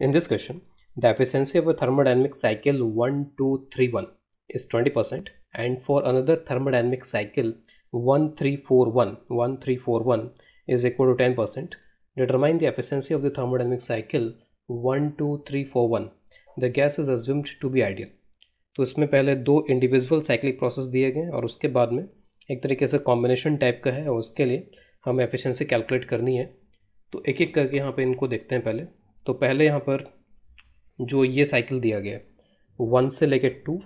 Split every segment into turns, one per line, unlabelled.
In this question, the efficiency of a thermodynamic cycle 1231 is 20% and for another thermodynamic cycle 1341, 1341 is equal to 10%. Determine the efficiency of the thermodynamic cycle 12341. The gas is assumed to be ideal. तो इसमें पहले दो individual cyclic process दिए गए और उसके बाद में एक तरीके से कॉम्बिनेशन टाइप का है और उसके लिए हमें एफिशिएंसी कैलकुलेट करनी है तो एक एक करके यहाँ पे इनको देखते हैं पहले तो पहले यहाँ पर जो ये साइकिल दिया गया वन से लेके टू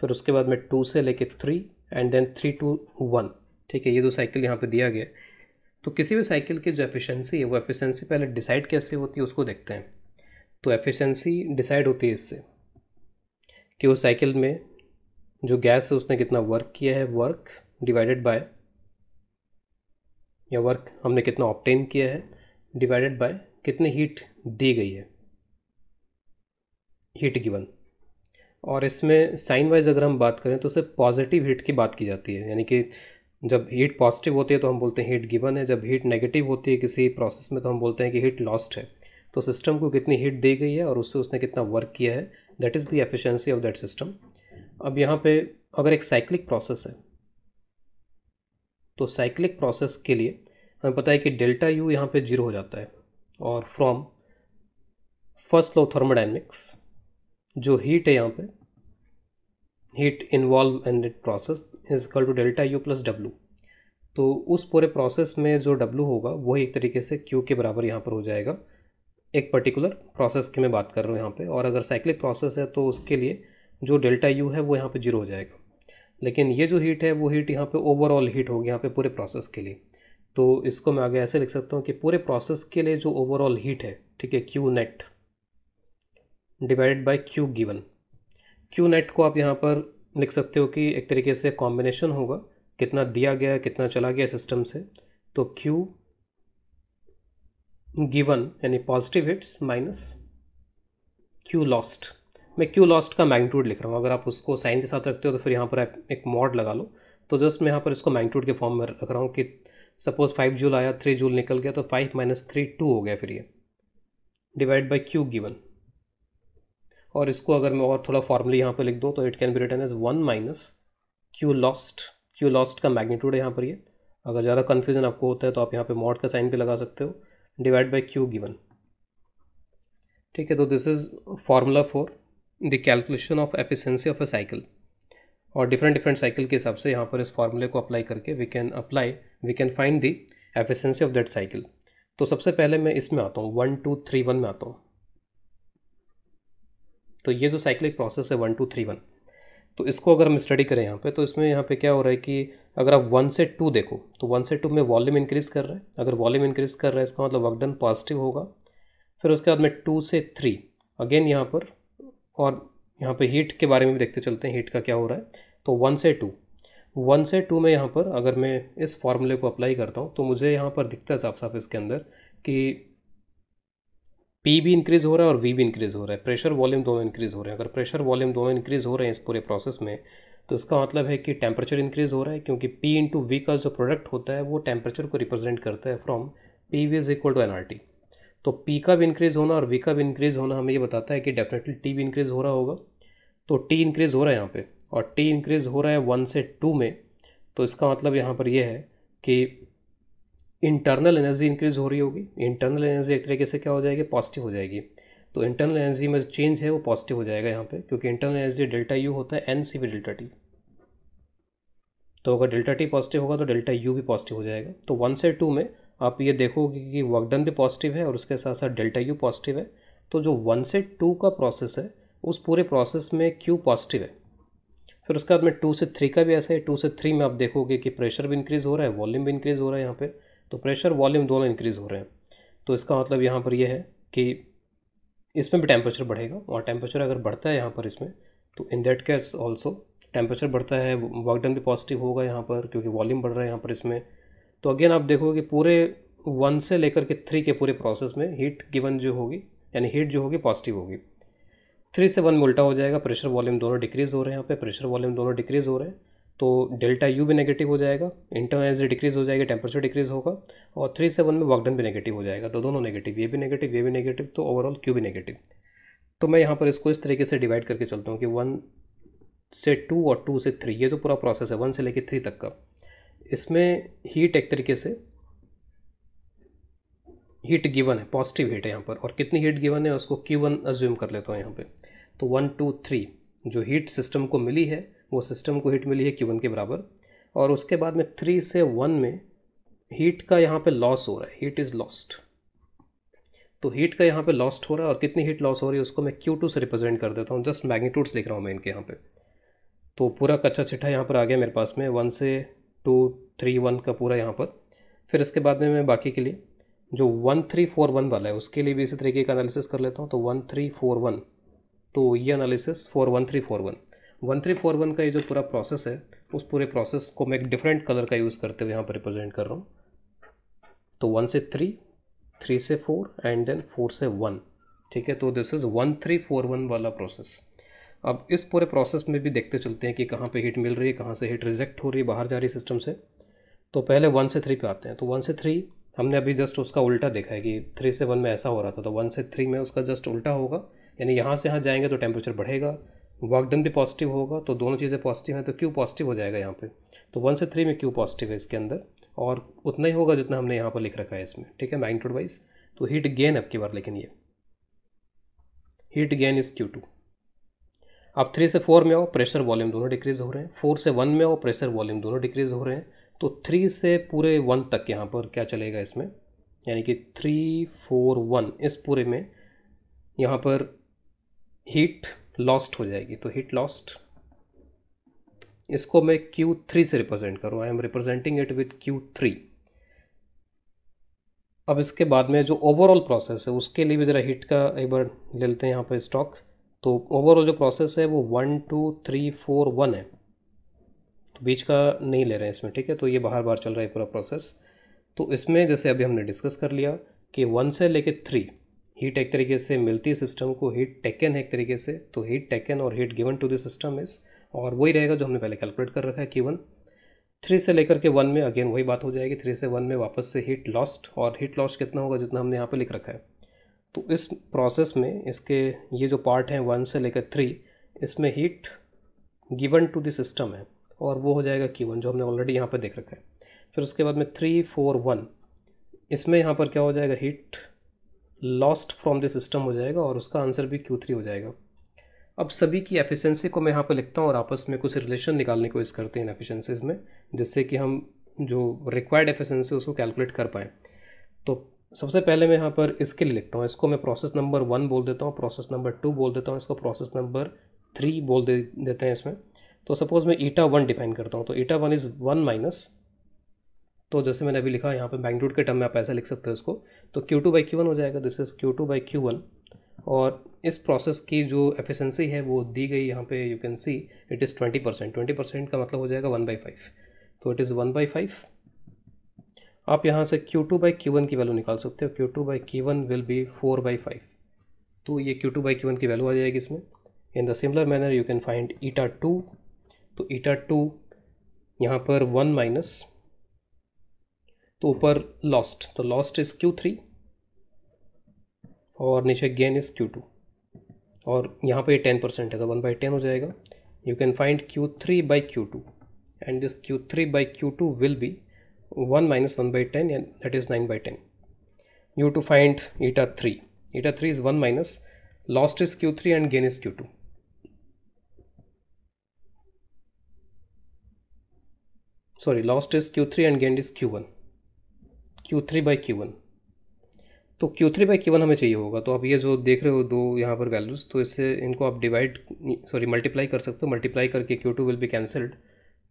फिर उसके बाद में टू से लेके three and then three two one ठीक है ये जो साइकिल यहाँ पर दिया गया तो किसी भी साइकिल की जो एफिशिएंसी है वो एफिशिएंसी पहले डिसाइड कैसे होती है उसको देखते हैं तो एफिशिएंसी डिसाइड होती है इससे कि उस साइकिल में जो गैस है उसने कितना वर्क किया है वर्क डिवाइडेड बाय या वर्क हमने कितना ऑप्टेन किया है डिवाइडेड बाय कितने हीट दी गई है हीट गिवन और इसमें साइन वाइज अगर हम बात करें तो उसे पॉजिटिव हीट की बात की जाती है यानी कि जब हीट पॉजिटिव होती है तो हम बोलते हैं हीट गिवन है जब हीट नेगेटिव होती है किसी प्रोसेस में तो हम बोलते हैं कि हीट लॉस्ट है तो सिस्टम को कितनी हीट दी गई है और उससे उसने कितना वर्क किया है that is the efficiency of that system अब यहाँ पे अगर एक साइक्लिक प्रोसेस है तो साइक्लिक प्रोसेस के लिए हमें पता है कि डेल्टा यू यहाँ पे जीरो हो जाता है और फ्रॉम फर्स्ट लॉ थर्मोडाइनमिक्स जो हीट है यहाँ पे heat involve in this process is equal to delta U plus W तो उस पूरे प्रोसेस में जो डब्लू होगा वही एक तरीके से क्यू के बराबर यहाँ पर हो जाएगा एक पर्टिकुलर प्रोसेस की मैं बात कर रहा हूँ यहाँ पे और अगर साइक्लिक प्रोसेस है तो उसके लिए जो डेल्टा यू है वो यहाँ पे जीरो हो जाएगा लेकिन ये जो हीट है वो हीट यहाँ पे ओवरऑल हीट होगी यहाँ पे पूरे प्रोसेस के लिए तो इसको मैं आगे ऐसे लिख सकता हूँ कि पूरे प्रोसेस के लिए जो ओवरऑल हीट है ठीक है Q net divided by Q given Q net को आप यहाँ पर लिख सकते हो कि एक तरीके से कॉम्बिनेशन होगा कितना दिया गया है कितना चला गया सिस्टम से तो क्यू गिवन यानी positive heats minus Q lost मैं क्यू लॉस्ट का मैग्नीट्यूड लिख रहा हूँ अगर आप उसको साइन के साथ रखते हो तो फिर यहाँ पर आप एक मॉड लगा लो तो जस्ट मैं यहाँ पर इसको मैग्नीट्यूड के फॉर्म में रख रहा हूँ कि सपोज फाइव जूल आया थ्री जूल निकल गया तो फाइव माइनस थ्री टू हो गया फिर ये डिवाइड बाई क्यू गिवन और इसको अगर मैं और थोड़ा फॉर्मली यहाँ पर लिख दूँ तो it can be written as one minus Q lost Q lost का मैग्नीट्यूड है यहाँ पर ये यह। अगर ज़्यादा कन्फ्यूजन आपको होता है तो आप यहाँ पे मॉड का साइन भी लगा सकते हो डिवाइड बाई क्यू गिवन ठीक है तो this is formula for the calculation of efficiency of a cycle और डिफरेंट डिफरेंट साइकिल के हिसाब से यहाँ पर इस फार्मूले को अप्लाई करके we can apply we can find the efficiency of that cycle तो सबसे पहले मैं इसमें आता हूँ वन टू थ्री वन में आता हूँ तो ये जो साइक्लिक प्रोसेस है वन टू थ्री वन तो इसको अगर हम स्टडी करें यहाँ पे तो इसमें यहाँ पे क्या हो रहा है कि अगर आप वन से टू देखो तो वन से टू में वॉल्यूम इंक्रीज़ कर रहा है अगर वॉल्यूम इंक्रीज़ कर रहा है इसका मतलब वर्कडन पॉजिटिव होगा फिर उसके बाद में टू से थ्री अगेन यहाँ पर और यहाँ पे हीट के बारे में भी देखते चलते हैं हीट का क्या हो रहा है तो वन से टू वन से टू में यहाँ पर अगर मैं इस फॉर्मूले को अप्लाई करता हूँ तो मुझे यहाँ पर दिखता है साफ साफ इसके अंदर कि पी भी इंक्रीज हो रहा है और वी भी इंक्रीज हो रहा है प्रेशर वॉल्यूम दोनों इंक्रीज हो रहे हैं अगर प्रेशर वॉल्यूम दोनों इंक्रीज हो रहे हैं इस पूरे प्रोसेस में तो इसका मतलब है कि टेम्परेचर इंक्रीज हो रहा है क्योंकि पी इंटू वी का जो प्रोडक्ट होता है वो टेम्परेचर को रिप्रेजेंट करता है from P V is equal to n R T तो पी का भी इंक्रीज़ होना और वी का भी इंक्रीज़ होना हमें ये बताता है कि डेफिनेटली टी भी इंक्रीज़ हो रहा होगा तो टी इंक्रीज़ हो रहा है यहाँ पर और टी इंक्रीज़ हो रहा है वन से टू में तो इसका मतलब यहाँ पर यह है कि इंटरनल एनर्जी इंक्रीज हो रही होगी इंटरनल एनर्जी एक तरीके से क्या हो जाएगी पॉजिटिव हो जाएगी तो इंटरनल एनर्जी में जो चेंज है वो पॉजिटिव हो जाएगा यहाँ पे क्योंकि इंटरनल एनर्जी डेल्टा यू होता है एन सी भी डेल्टा टी तो अगर डेल्टा टी पॉजिटिव होगा तो डेल्टा यू भी पॉजिटिव हो जाएगा तो वन से टू में आप ये देखोगे कि वर्कडन भी पॉजिटिव है और उसके साथ साथ डेल्टा यू पॉजिटिव है तो जो वन से टू का प्रोसेस है उस पूरे प्रोसेस में क्यू पॉजिटिव है फिर उसके बाद में टू से थ्री का भी ऐसा है टू से थ्री में आप देखोगे कि प्रेशर भी इंक्रीज़ हो रहा है वॉल्यूम भी इंक्रीज़ हो रहा है यहाँ पर तो प्रेशर वॉल्यूम दोनों इंक्रीज़ हो रहे हैं तो इसका मतलब यहाँ पर यह है कि इसमें भी टेम्परेचर बढ़ेगा और टेम्परेचर अगर बढ़ता है यहाँ पर इसमें तो in that case also temperature बढ़ता है वर्क डन भी पॉजिटिव होगा यहाँ पर क्योंकि वॉल्यूम बढ़ रहा है यहाँ पर इसमें तो अगेन आप देखोगे कि पूरे वन से लेकर के थ्री के पूरे प्रोसेस में हीट गिवन जो होगी यानी हीट जो होगी पॉजिटिव होगी थ्री से वन में उल्टा हो जाएगा प्रेशर वॉल्यूम दोनों डिक्रीज़ हो रहे हैं यहाँ पे प्रेशर वॉल्यूम दोनों डिक्रीज़ हो रहे हैं तो डेल्टा यू भी नेगेटिव हो जाएगा इंटरनल एनर्जी डिक्रीज हो जाएगी टेम्परेचर डिक्रीज होगा और थ्री से वन में वर्कडन भी नेगेटिव हो जाएगा तो दोनों नेगेटिव ये भी नेगेटिव ये भी नेगेटिव तो ओवरऑल क्यू भी नेगेटिव तो मैं यहाँ पर इसको इस तरीके से डिवाइड करके चलता हूँ कि वन से टू और टू से थ्री ये जो पूरा प्रोसेस है वन से लेकर थ्री तक का इसमें हीट एक तरीके से हीट गिवन है पॉजिटिव हीट है यहाँ पर और कितनी हीट गिवन है उसको क्यू वन अज्यूम कर लेता हूँ यहाँ पर तो वन टू थ्री जो हीट सिस्टम को मिली है वो सिस्टम को हीट मिली है क्यू के बराबर और उसके बाद में थ्री से वन में हीट का यहाँ पे लॉस हो रहा है हीट इज़ लॉस्ट तो हीट का यहाँ पे लॉस्ट हो रहा है और कितनी हीट लॉस हो रही है उसको मैं Q2 से रिप्रेजेंट कर देता हूँ जस्ट मैग्नीट्यूड्स लिख रहा हूँ मैं इनके यहाँ पे तो पूरा कच्चा चिट्ठा यहाँ पर आ गया मेरे पास में वन से टू थ्री वन का पूरा यहाँ पर फिर इसके बाद में मैं बाकी के लिए जो वन थ्री फोर वन वाला है उसके लिए भी इसी तरीके का एनालिसिस कर लेता हूँ तो वन थ्री फोर वन तो ये analysis four one three four one one three four one का ये जो पूरा प्रोसेस है उस पूरे प्रोसेस को मैं एक डिफरेंट कलर का यूज़ करते हुए यहाँ पर रिप्रेजेंट कर रहा हूँ तो वन से थ्री थ्री से फोर एंड देन फोर से वन ठीक है तो this is one three four one वाला प्रोसेस अब इस पूरे प्रोसेस में भी देखते चलते हैं कि कहाँ पे हीट मिल रही है कहाँ से हीट रिजेक्ट हो रही है बाहर जा रही है सिस्टम से तो पहले वन से थ्री पे आते हैं तो वन से थ्री हमने अभी जस्ट उसका उल्टा देखा है कि थ्री से वन में ऐसा हो रहा था तो वन से थ्री में उसका जस्ट उल्टा होगा यानी यहाँ से यहाँ जाएंगे तो टेम्परेचर बढ़ेगा वर्क डन भी पॉजिटिव होगा तो दोनों चीज़ें पॉजिटिव हैं तो क्यू पॉजिटिव हो जाएगा यहाँ पे तो वन से थ्री में क्यू पॉजिटिव है इसके अंदर और उतना ही होगा जितना हमने यहाँ पर लिख रखा है इसमें ठीक है मैग्नीट्यूड वाइज तो हीट गेन अब की बार लेकिन ये heat gain is Q two आप थ्री से फोर में आओ प्रेशर वॉल्यूम दोनों डिक्रीज़ हो रहे हैं फोर से वन में आओ प्रेशर वॉल्यूम दोनों डिक्रीज़ हो रहे हैं तो थ्री से पूरे वन तक यहाँ पर क्या चलेगा इसमें यानी कि थ्री फोर वन इस पूरे में यहाँ पर हीट लॉस्ट हो जाएगी तो हिट लॉस्ट इसको मैं Q3 से रिप्रेजेंट करूँ I am representing it with Q3 अब इसके बाद में जो ओवरऑल प्रोसेस है उसके लिए भी ज़रा हिट का एक बार ले लेते हैं यहाँ पर स्टॉक तो ओवरऑल जो प्रोसेस है वो one two three four one है तो बीच का नहीं ले रहे हैं इसमें ठीक है तो ये बाहर बार चल रहा है पूरा प्रोसेस तो इसमें जैसे अभी हमने डिस्कस कर लिया कि वन से लेके थ्री हीट एक तरीके से मिलती है सिस्टम को हीट टेकन है एक तरीके से तो हीट टेकन और heat given to the system is और वही रहेगा जो हमने पहले कैलकुलेट कर रखा है कि वन थ्री से लेकर के वन में अगेन वही बात हो जाएगी थ्री से वन में वापस से हीट लॉस्ट और हीट लॉस्ट कितना होगा जितना हमने यहाँ पर लिख रखा है तो इस प्रोसेस में इसके ये जो पार्ट हैं वन से लेकर थ्री इसमें heat given to the system है और वो हो जाएगा कि वन जो हमने ऑलरेडी यहाँ पर देख रखा है फिर उसके बाद में थ्री फोर वन इसमें यहाँ पर क्या हो जाएगा heat lost from the system हो जाएगा और उसका आंसर भी क्यू थ्री हो जाएगा अब सभी की एफिशिएंसी को मैं यहाँ पर लिखता हूँ और आपस में कुछ रिलेशन निकालने की कोशिश करते हैं इन एफिशिएंसीज में जिससे कि हम जो रिक्वायर्ड एफिशिएंसी उसको कैलकुलेट कर पाएँ तो सबसे पहले मैं यहाँ पर इसके लिए लिखता हूँ इसको मैं प्रोसेस नंबर वन बोल देता हूँ प्रोसेस नंबर टू बोल देता हूँ इसको प्रोसेस नंबर थ्री बोल दे देते हैं इसमें तो सपोज़ मैं ईटा वन डिफाइन करता हूँ तो eta one is one minus तो जैसे मैंने अभी लिखा यहाँ पे मैग्नीट्यूड के टर्म में आप ऐसा लिख सकते हो इसको तो Q two by Q one हो जाएगा this is Q two by Q one और इस प्रोसेस की जो एफिशिएंसी है वो दी गई यहाँ पे you can see it is twenty percent twenty percent का मतलब हो जाएगा वन बाई फाइव तो it is one by five आप यहाँ से Q two by Q one की वैल्यू निकाल सकते हो Q two by Q one will be four by five तो ये Q two by Q one की वैल्यू आ जाएगी इसमें in the similar manner you can find eta to तो ईटा टू यहाँ पर वन माइनस तो ऊपर लॉस्ट तो लॉस्ट इज क्यू थ्री और नीचे गेन इज क्यू टू और यहाँ पे टेन परसेंट है तो वन बाई टेन हो जाएगा you can find Q three by Q two and this Q three by Q two will be one minus one by ten and that is nine by ten you to find eta three eta three is one minus lost is Q three and gain is Q two sorry is Q three and gain is Q one Q three by Q one तो Q three by Q one हमें चाहिए होगा तो आप ये जो देख रहे हो दो यहाँ पर वैल्यूज़ तो इससे इनको आप डिवाइड सॉरी मल्टीप्लाई कर सकते हो मल्टीप्लाई करके Q two will be cancelled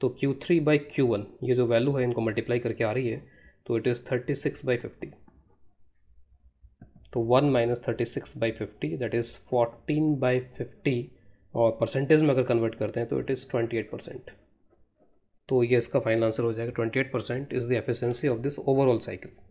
तो Q three by Q one ये जो वैल्यू है इनको मल्टीप्लाई करके आ रही है तो it is thirty six by fifty तो one minus thirty six by fifty that is fourteen by fifty और परसेंटेज में अगर कन्वर्ट करते हैं तो it is twenty eight percent तो ये इसका फाइनल आंसर हो जाएगा twenty eight percent is the efficiency of this overall cycle